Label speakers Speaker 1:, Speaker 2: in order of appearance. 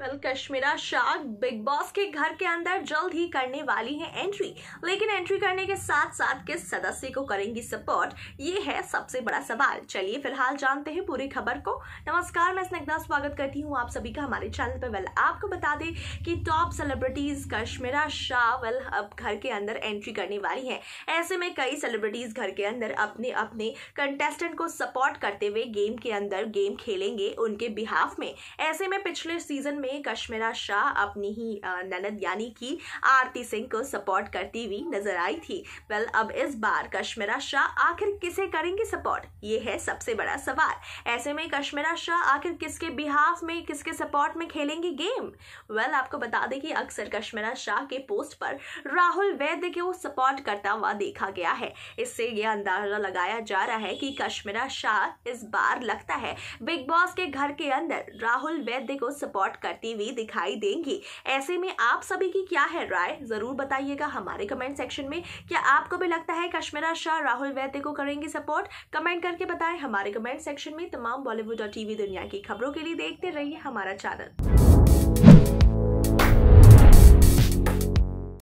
Speaker 1: well Kashmira Shah Bigg Boss के घर के अंदर जल्द ही करने वाली है एंट्री लेकिन एंट्री करने के साथ साथ किस सदस्य को करेंगी सपोर्ट ये है सबसे बड़ा सवाल चलिए फिलहाल जानते हैं पूरी खबर को नमस्कार मैं स्नग्धा स्वागत करती हूँ आप सभी का हमारे चैनल पर वेल आपको बता दें कि top celebrities Kashmira Shah well अब घर के अंदर एंट्री करने वाली है ऐसे में कई सेलिब्रिटीज घर के अंदर अपने अपने कंटेस्टेंट को सपोर्ट करते हुए गेम के अंदर गेम खेलेंगे उनके बिहाफ में ऐसे में पिछले सीजन में में कश्मीरा शाह अपनी ही ननद यानी कि आरती सिंह को सपोर्ट करती हुई नजर आई थी वेल अब इस बार कश्मीरा शाह आखिर किसे करेंगे सपोर्ट ये है सबसे बड़ा सवाल ऐसे में कश्मीरा शाह आखिर किसके बिहाफ में किसके सपोर्ट में खेलेंगे गेम वेल आपको बता दें कि अक्सर कश्मीरा शाह के पोस्ट पर राहुल वैद्य को सपोर्ट करता हुआ देखा गया है इससे यह अंदाजा लगाया जा रहा है कि कश्मीरा शाह इस बार लगता है बिग बॉस के घर के अंदर राहुल वैद्य को सपोर्ट कर करती हुई दिखाई देंगी ऐसे में आप सभी की क्या है राय जरूर बताइएगा हमारे कमेंट सेक्शन में क्या आपको भी लगता है कश्मीरा शाह राहुल वैद्य को करेंगे सपोर्ट कमेंट करके बताएं हमारे कमेंट सेक्शन में तमाम बॉलीवुड और टीवी दुनिया की खबरों के लिए देखते रहिए हमारा चैनल